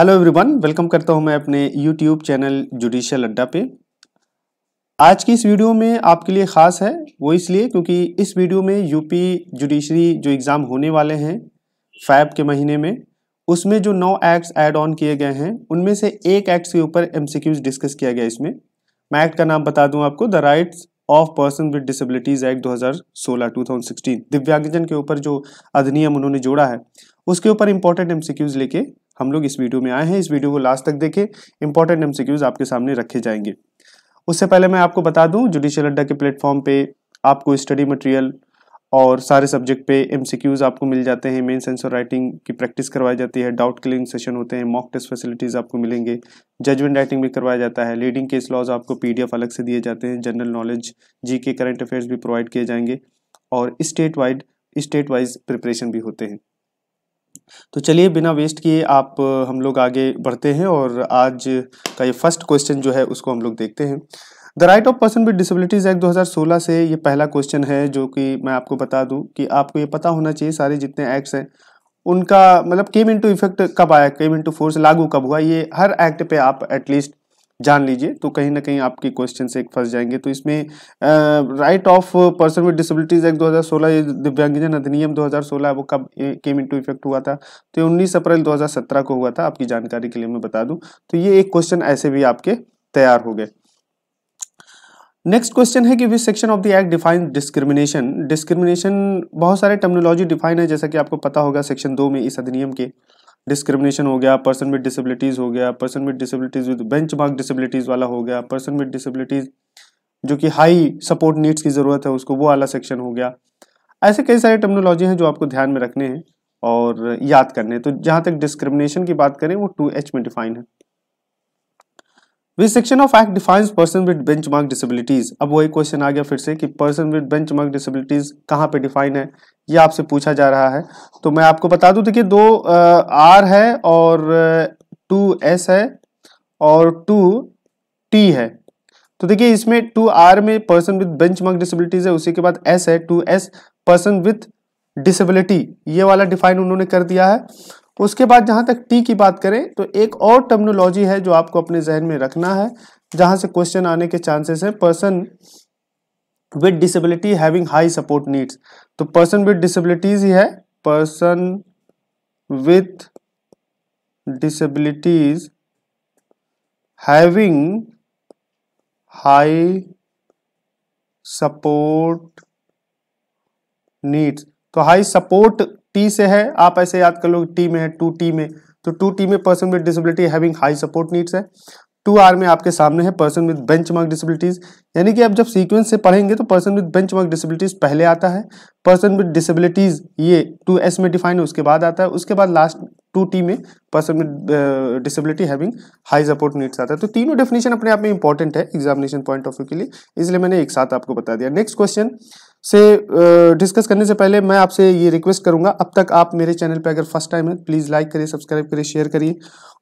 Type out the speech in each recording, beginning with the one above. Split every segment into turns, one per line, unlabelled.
hello everyone welcome करता हूं मैं अपने यूट्यूब चैनल जुडिशियल अड्डा पे आज की इस वीडियो में आपके लिए ख़ास है वो इसलिए क्योंकि इस वीडियो में यूपी जुडिशरी जो एग्ज़ाम होने वाले हैं फैब के महीने में उसमें जो नौ एक्ट्स ऐड ऑन किए गए हैं उनमें से एक एक्ट के ऊपर एम डिस्कस किया गया इसमें मैं एक्ट का नाम बता दूँ आपको the rights of person with disabilities act 2016 sixteen दिव्यांगजन के ऊपर जो अधिनियम उन्होंने जोड़ा है उसके ऊपर इम्पोर्टेंट एम लेके हम लोग इस वीडियो में आए हैं इस वीडियो को लास्ट तक देखें इंपॉर्टेंट एमसीक्यूज आपके सामने रखे जाएंगे उससे पहले मैं आपको बता दूं जुडिशियल अड्डा के प्लेटफॉर्म पे आपको स्टडी मटेरियल और सारे सब्जेक्ट पे एमसीक्यूज आपको मिल जाते हैं मेन सेंसर राइटिंग की प्रैक्टिस करवाई जाती है डाउट क्लियरिंग सेशन होते हैं मॉक टेस्ट फैसिलिटीज़ आपको मिलेंगे जजमेंट राइटिंग भी करवाया जाता है लीडिंग केस लॉज आपको पीडीएफ अलग से दिए जाते हैं जनरल नॉलेज जी के करंट अफेयर्स भी प्रोवाइड किए जाएंगे और state wide state wise preparation भी होते हैं तो चलिए बिना वेस्ट किए आप हम लोग आगे बढ़ते हैं और आज का ये फर्स्ट क्वेश्चन जो है उसको हम लोग देखते हैं the right of person with disabilities act 2016 से ये पहला क्वेश्चन है जो कि मैं आपको बता दूं कि आपको ये पता होना चाहिए सारे जितने एक्ट्स हैं उनका मतलब केम इनटू इफेक्ट कब आया केम इनटू फोर्स लागू कब हुआ ये हर एक्ट पे आप एटलीस्ट जान लीजिए तो कहीं ना कहीं आपके क्वेश्चन से एक फंस जाएंगे तो इसमें right of person with disabilities act 2016 दिव्यांगजन अधिनियम 2016 वो कब केम इनटू इफेक्ट हुआ था तो उन्नीस अप्रैल 2017 को हुआ था आपकी जानकारी के लिए मैं बता दूं तो ये एक क्वेश्चन ऐसे भी आपके तैयार हो गए नेक्स्ट क्वेश्चन है कि which section of the act define discrimination discrimination बहुत सारे टर्मिनोलॉजी डिफाइन है जैसा कि आपको पता होगा सेक्शन दो में इस अधिनियम के डिस्क्रिमिनेशन हो गया पर्सन विद डिसबिलिटीज हो गया person with disabilities with benchmark disabilities वाला हो गया पर्सन विद डिसबिलिटीज जो कि हाई सपोर्ट नीड्स की ज़रूरत है उसको वो वाला सेक्शन हो गया ऐसे कई सारे टर्मनोलॉजी हैं जो आपको ध्यान में रखने हैं और याद करने हैं तो जहाँ तक डिस्क्रिमिनेशन की बात करें वो टू एच में डिफाइन है which section of act defines person with benchmark disabilities अब वही क्वेश्चन आ गया फिर से कि पर्सन विद बेंचमार्क डिसेबिलिटीज कहाँ पे डिफाइन है ये आपसे पूछा जा रहा है तो मैं आपको बता दूं देखिए दो आर है और टू एस है और टू टी है तो देखिए इसमें टू आर में पर्सन विद बेंचमार्क डिसेबिलिटीज है उसी के बाद एस है two S person with disability ये वाला डिफाइन उन्होंने कर दिया है उसके बाद जहां तक टी की बात करें तो एक और टर्मनोलॉजी है जो आपको अपने जहन में रखना है जहां से क्वेश्चन आने के चांसेस है person with disability having high support needs तो पर्सन विद डिसेबिलिटीज ही है person with disabilities having high support needs तो हाई सपोर्ट टी से है आप ऐसे याद कर लो टी में है टू टी में तो टू टी में person with disability having high support needs है टू आर में आपके सामने है person with benchmark disabilities यानी कि आप जब सीक्वेंस से पढ़ेंगे तो person with benchmark disabilities पहले आता है पर्सन विद डिसेबिलिटीज ये टू एस में डिफाइन है उसके बाद आता है उसके बाद लास्ट टू टी में person with disability having high support needs आता है तो तीनों डेफिनेशन अपने आप में इंपॉर्टेंट है एग्जामिनेशन पॉइंट ऑफ व्यू के लिए इसलिए मैंने एक साथ आपको बता दिया नेक्स्ट क्वेश्चन से डिस्कस करने से पहले मैं आपसे ये रिक्वेस्ट करूंगा अब तक आप मेरे चैनल पे अगर फर्स्ट टाइम है प्लीज़ लाइक करिए सब्सक्राइब करिए शेयर करिए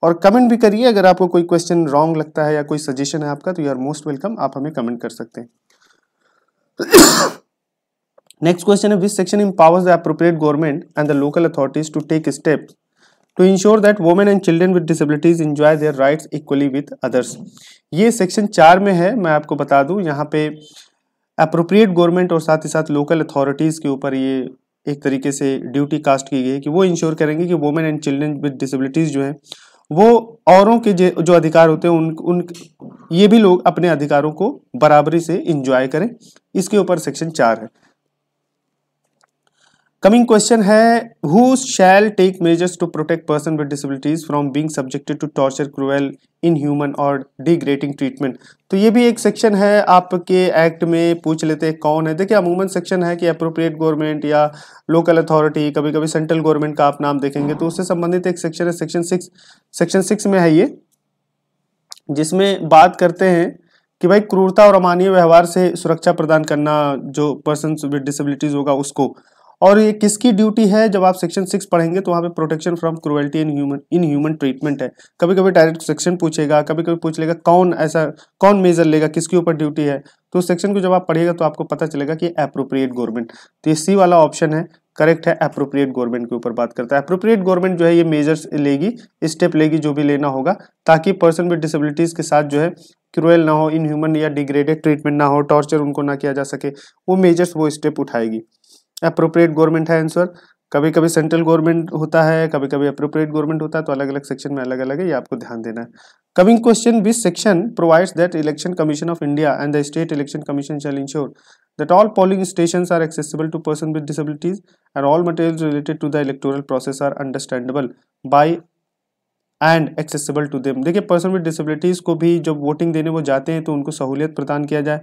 और कमेंट भी करिए अगर आपको कोई क्वेश्चन रॉन्ग लगता है या कोई सजेशन है आपका तो यू आर मोस्ट वेलकम आप हमें कमेंट कर सकते हैं नेक्स्ट क्वेश्चन है which section powers the appropriate government and the local authorities to take step to ensure that women and children with disabilities enjoy their rights equally with others ये section चार में है मैं आपको बता दूं यहाँ पे अप्रोप्रिएट गवर्नमेंट और साथ ही साथ लोकल अथॉरिटीज़ के ऊपर ये एक तरीके से ड्यूटी कास्ट की गई है कि वो इंश्योर करेंगे कि women and children with disabilities जो हैं वो औरों के जो अधिकार होते हैं उन उन ये भी लोग अपने अधिकारों को बराबरी से इंजॉय करें इसके ऊपर सेक्शन चार है कमिंग क्वेश्चन है who shall take measures to protect person with disabilities from being subjected to torture cruel inhuman और डिग्रेटिंग ट्रीटमेंट तो ये भी एक सेक्शन है आपके एक्ट में पूछ लेते हैं कौन है देखिए अमूमन सेक्शन है कि अप्रोप्रिएट गवर्नमेंट या लोकल अथॉरिटी कभी कभी सेंट्रल गवर्नमेंट का आप नाम देखेंगे तो उससे संबंधित एक सेक्शन है सेक्शन सिक्स सेक्शन सिक्स में है ये जिसमें बात करते हैं कि भाई क्रूरता और अमानीय व्यवहार से सुरक्षा प्रदान करना जो पर्सन विद डिसबिलिटीज होगा उसको और ये किसकी ड्यूटी है जब आप सेक्शन सिक्स पढ़ेंगे तो वहाँ पे protection from cruelty inhuman inhuman treatment है कभी कभी डायरेक्ट सेक्शन पूछेगा कभी कभी पूछ लेगा कौन ऐसा कौन मेजर लेगा किसके ऊपर ड्यूटी है तो सेक्शन को जब आप पढ़िएगा तो आपको पता चलेगा कि अप्रोप्रिएट गवर्नमेंट तो ये सी वाला ऑप्शन है करेक्ट है अप्रोप्रिएट गवर्नमेंट के ऊपर बात करता है अप्रोप्रिएट गवर्नमेंट जो है ये मेजर्स लेगी स्टेप लेगी जो भी लेना होगा ताकि पर्सन विद डिसेबिलिटीज़ के साथ जो है क्रूएल ना हो इनह्यूमन या डिग्रेडेड ट्रीटमेंट ना हो टॉर्चर उनको ना किया जा सके वो मेजर्स वो स्टेप उठाएगी अप्रोप्रिएट गवर्नमेंट है आंसर कभी कभी सेंट्रल गवर्नमेंट होता है कभी कभी अप्रोप्रिएट गवर्नमेंट होता है तो अलग अलग सेक्शन में अलग अलग है ये आपको ध्यान देना है coming question which section provides that election commission of India and the state election commission shall ensure that all polling station are accessible to person with disabilities and all material related to the electoral process are understandable by and accessible to them देखिए person with disabilities को भी जब voting देने वो जाते हैं तो उनको सहूलियत प्रदान किया जाए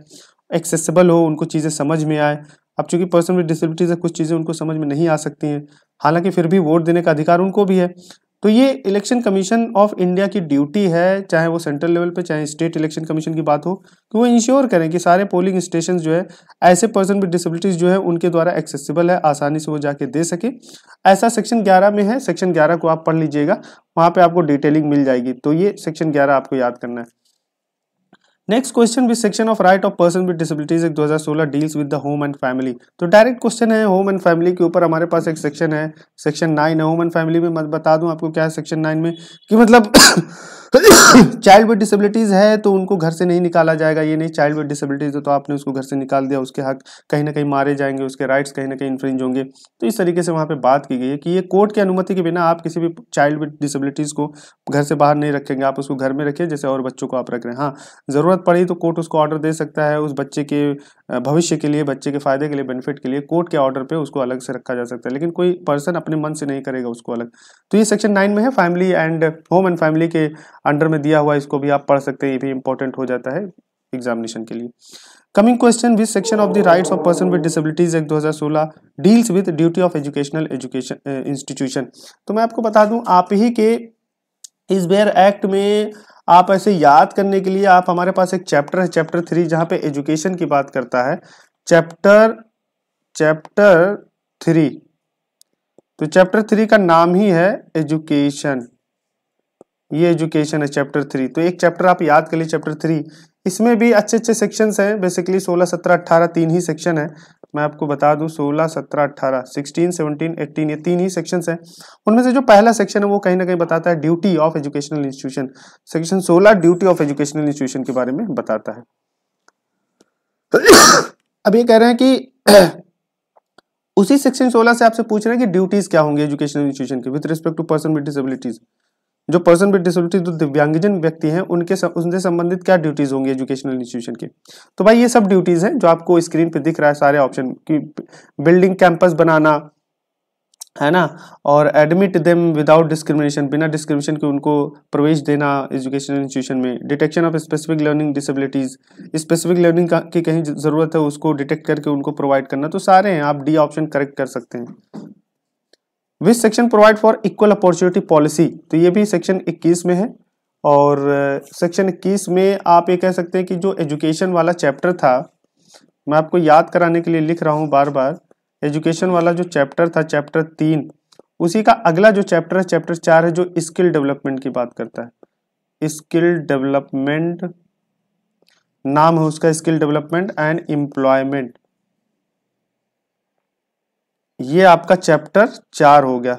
एक्सेसिबल हो उनको चीज़ें समझ में आए अब चूंकि पर्सन विद डिसेबिलिटीज है कुछ चीज़ें उनको समझ में नहीं आ सकती हैं हालांकि फिर भी वोट देने का अधिकार उनको भी है तो ये इलेक्शन कमीशन ऑफ इंडिया की ड्यूटी है चाहे वो सेंट्रल लेवल पे चाहे स्टेट इलेक्शन कमीशन की बात हो कि वो इंश्योर करें कि सारे पोलिंग स्टेशन जो है ऐसे पर्सन विद डिसेबिलिटीज़ जो है उनके द्वारा एक्सेसिबल है आसानी से वो जाके दे सके ऐसा सेक्शन 11 में है सेक्शन 11 को आप पढ़ लीजिएगा वहाँ पर आपको डिटेलिंग मिल जाएगी तो ये सेक्शन ग्यारह आपको याद करना है नेक्स्ट क्वेश्चन भी section of right of person with disabilities act 2016 deals with the home and family तो डायरेक्ट क्वेश्चन है होम एंड फैमिली के ऊपर हमारे पास एक सेक्शन है सेक्शन नाइन है होम एंड फैमिली में बता दूं आपको क्या है सेक्शन नाइन में कि मतलब चाइल्ड विद डिसेबिलिटीज़ है तो उनको घर से नहीं निकाला जाएगा ये नहीं चाइल्ड विद डिसेबिलिटीज़ है तो आपने उसको घर से निकाल दिया उसके हक कहीं ना कहीं मारे जाएंगे उसके राइट्स कहीं ना कहीं इन्फ्रिंज होंगे तो इस तरीके से वहाँ पर बात की गई है कि ये कोर्ट की अनुमति के बिना आप किसी भी चाइल्ड विद डिसेबिलिटीज़ को घर से बाहर नहीं रखेंगे आप उसको घर में रखिए जैसे और बच्चों को आप रख रहे हैं हाँ ज़रूरत पड़ी तो कोर्ट उसको ऑर्डर दे सकता है उस बच्चे के भविष्य के लिए बच्चे के फ़ायदे के लिए बेनिफिट के लिए कोर्ट के ऑर्डर पर उसको अलग से रखा जा सकता है लेकिन कोई पर्सन अपने मन से नहीं करेगा उसको अलग तो ये सेक्शन नाइन में है family and home and family के अंडर में दिया हुआ इसको भी आप पढ़ सकते हैं ये भी इंपॉर्टेंट हो जाता है एग्जामिनेशन के लिए coming question with section of the rights of person with disabilities act 2016 deals with duty of educational education institution तो मैं आपको बता दूं आप ही के इस बेयर एक्ट में आप ऐसे याद करने के लिए आप हमारे पास एक चैप्टर है चैप्टर थ्री जहाँ पे एजुकेशन की बात करता है चैप्टर चैप्टर थ्री तो चैप्टर थ्री का नाम ही है एजुकेशन ये एजुकेशन है चैप्टर थ्री तो एक चैप्टर आप याद कर लिए चैप्टर थ्री इसमें भी अच्छे अच्छे सेक्शंस हैं बेसिकली सोलह सत्रह अट्ठारह तीन ही सेक्शन है मैं आपको बता दूं सोलह सत्रह अट्ठारह सिक्सटीन सेवनटीन एट्टीन ये तीन ही सेक्शंस हैं उनमें से जो पहला सेक्शन है वो कहीं ना कहीं बताता है duty of educational institution section सोलह ड्यूटी ऑफ एजुकेशनल इंस्टीट्यूशन के बारे में बताता है अब ये कह रहे हैं कि उसी सेक्शन सोलह से आपसे पूछ रहे हैं कि ड्यूटीज क्या होंगे एजुकेशनल इंस्टीट्यूशन के with respect to person with disabilities जो पर्सन विद डिसबिलिटी जो दिव्यांगजन व्यक्ति हैं उनके उनसे संबंधित क्या ड्यूटीज होंगी एजुकेशनल इंस्टीट्यूशन की तो भाई ये सब ड्यूटीज हैं जो आपको स्क्रीन पे दिख रहा है सारे ऑप्शन की बिल्डिंग कैंपस बनाना है ना और एडमिट देम विदाउट डिस्क्रिमिनेशन बिना डिस्क्रिमिनेशन के उनको प्रवेश देना एजुकेशनल इंस्टीट्यूशन में detection of specific learning disabilities specific learning की कहीं ज़रूरत है उसको डिटेक्ट करके उनको प्रोवाइड करना तो सारे हैं आप डी ऑप्शन करेक्ट कर सकते हैं which section provide for equal opportunity policy तो ये भी सेक्शन 21 में है और सेक्शन uh, 21 में आप ये कह सकते हैं कि जो एजुकेशन वाला चैप्टर था मैं आपको याद कराने के लिए लिख रहा हूँ बार बार एजुकेशन वाला जो चैप्टर था चैप्टर तीन उसी का अगला जो चैप्टर है चैप्टर चार है जो स्किल डेवलपमेंट की बात करता है स्किल डेवलपमेंट नाम है उसका स्किल डेवलपमेंट एंड एम्प्लॉयमेंट ये आपका चैप्टर चार हो गया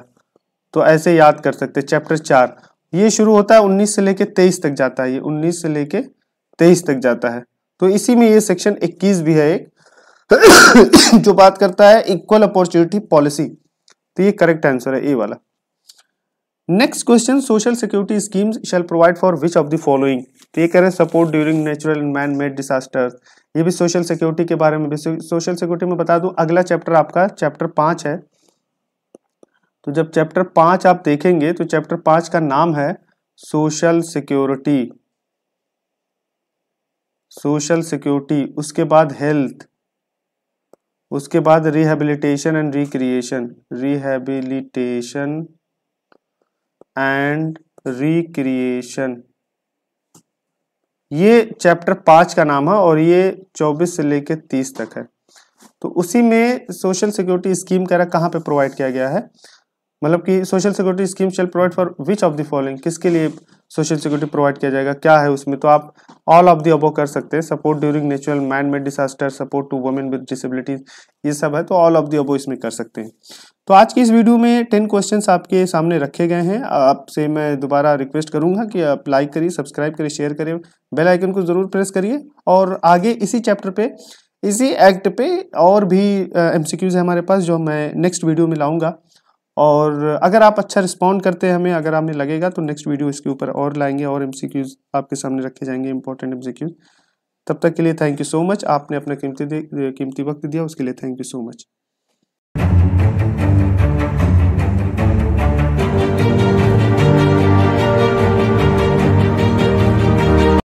तो ऐसे याद कर सकते चैप्टर चार ये शुरू होता है उन्नीस से लेके तेईस तक जाता है ये उन्नीस से लेके तेईस तक जाता है तो इसी में ये सेक्शन इक्कीस भी है एक जो बात करता है इक्वल अपॉर्चुनिटी पॉलिसी तो ये करेक्ट आंसर है ए वाला next question social security scheme shall provide for which of the following तो ये कह रहे हैं support during natural and man made disaster ये भी सोशल सिक्योरिटी के बारे में सोशल सिक्योरिटी में बता दूं अगला चैप्टर आपका चैप्टर पांच है तो जब चैप्टर पांच आप देखेंगे तो चैप्टर पांच का नाम है सोशल सिक्योरिटी सोशल सिक्योरिटी उसके बाद हेल्थ उसके बाद rehabilitation and recreation rehabilitation and recreation ये चैप्टर पाँच का नाम है और ये चौबीस से लेकर तीस तक है तो उसी में सोशल सिक्योरिटी स्कीम कह रहा कहाँ पे प्रोवाइड किया गया है मतलब कि social security scheme shall provide for which of the following किसके लिए सोशल सिक्योरिटी प्रोवाइड किया जाएगा क्या है उसमें तो आप ऑल ऑफ दी अबो कर सकते हैं support during natural man made disaster support to women with disabilities ये सब है तो ऑल ऑफ दी अबो इसमें कर सकते हैं तो आज की इस वीडियो में टेन क्वेश्चन आपके सामने रखे गए हैं आपसे मैं दोबारा रिक्वेस्ट करूंगा कि आप लाइक करिए सब्सक्राइब करिए शेयर करिए बेल आइकन को ज़रूर प्रेस करिए और आगे इसी चैप्टर पे इसी एक्ट पे और भी एमसीक्यूज़ है हमारे पास जो मैं नेक्स्ट वीडियो में लाऊंगा और अगर आप अच्छा रिस्पॉन्ड करते हैं हमें अगर आपने लगेगा तो नेक्स्ट वीडियो इसके ऊपर और लाएंगे और एम आपके सामने रखे जाएंगे इंपॉर्टेंट एम तब तक के लिए थैंक यू सो मच आपने अपना कीमती कीमती वक्त दिया उसके लिए थैंक यू सो मच